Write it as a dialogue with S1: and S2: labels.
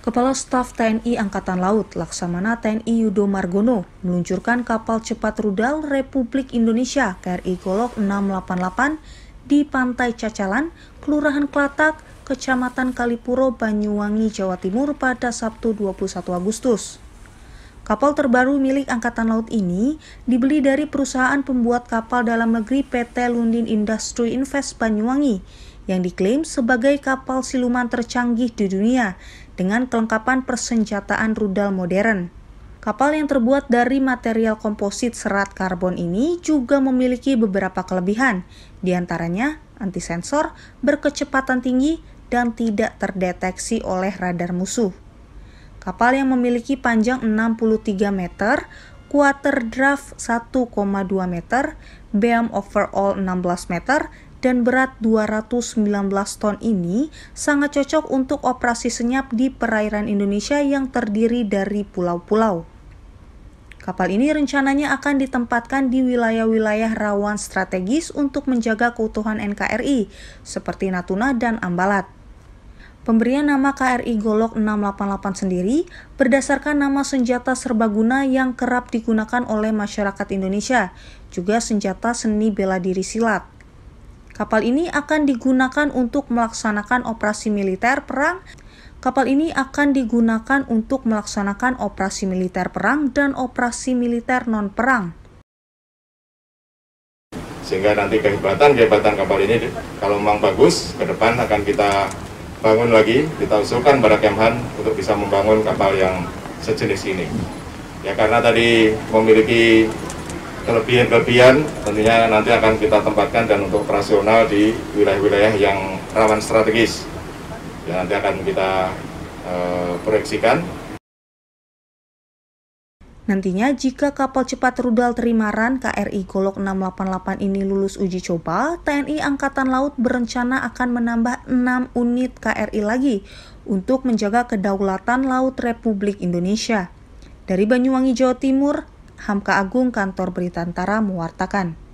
S1: Kepala Staf TNI Angkatan Laut Laksamana TNI Yudo Margono meluncurkan kapal cepat rudal Republik Indonesia KRI Golok 688 di Pantai Cacalan, Kelurahan Klatak, Kecamatan Kalipuro, Banyuwangi, Jawa Timur pada Sabtu 21 Agustus. Kapal terbaru milik Angkatan Laut ini dibeli dari perusahaan pembuat kapal dalam negeri PT Lundin Industry Invest Banyuwangi yang diklaim sebagai kapal siluman tercanggih di dunia dengan kelengkapan persenjataan rudal modern. Kapal yang terbuat dari material komposit serat karbon ini juga memiliki beberapa kelebihan, diantaranya anti sensor, berkecepatan tinggi, dan tidak terdeteksi oleh radar musuh. Kapal yang memiliki panjang 63 meter, quarter draft 1,2 meter, beam overall 16 meter, dan berat 219 ton ini sangat cocok untuk operasi senyap di perairan Indonesia yang terdiri dari pulau-pulau. Kapal ini rencananya akan ditempatkan di wilayah-wilayah rawan strategis untuk menjaga keutuhan NKRI, seperti Natuna dan Ambalat. Pemberian nama KRI Golok 688 sendiri berdasarkan nama senjata serbaguna yang kerap digunakan oleh masyarakat Indonesia, juga senjata seni bela diri silat. Kapal ini akan digunakan untuk melaksanakan operasi militer perang. Kapal ini akan digunakan untuk melaksanakan operasi militer perang dan operasi militer non-perang.
S2: Sehingga nanti kehebatan-kehebatan kapal ini kalau memang bagus, ke depan akan kita bangun lagi, kita usulkan pada Kemhan untuk bisa membangun kapal yang sejenis ini. Ya karena tadi memiliki kelebihan-kelebihan tentunya nanti akan kita tempatkan dan untuk operasional di wilayah-wilayah yang rawan strategis. Dan nanti akan kita e, proyeksikan.
S1: Nantinya jika kapal cepat rudal Trimaran KRI Golok 688 ini lulus uji coba, TNI Angkatan Laut berencana akan menambah 6 unit KRI lagi untuk menjaga kedaulatan laut Republik Indonesia. Dari Banyuwangi, Jawa Timur, Hamka Agung Kantor Berita Antara mewartakan.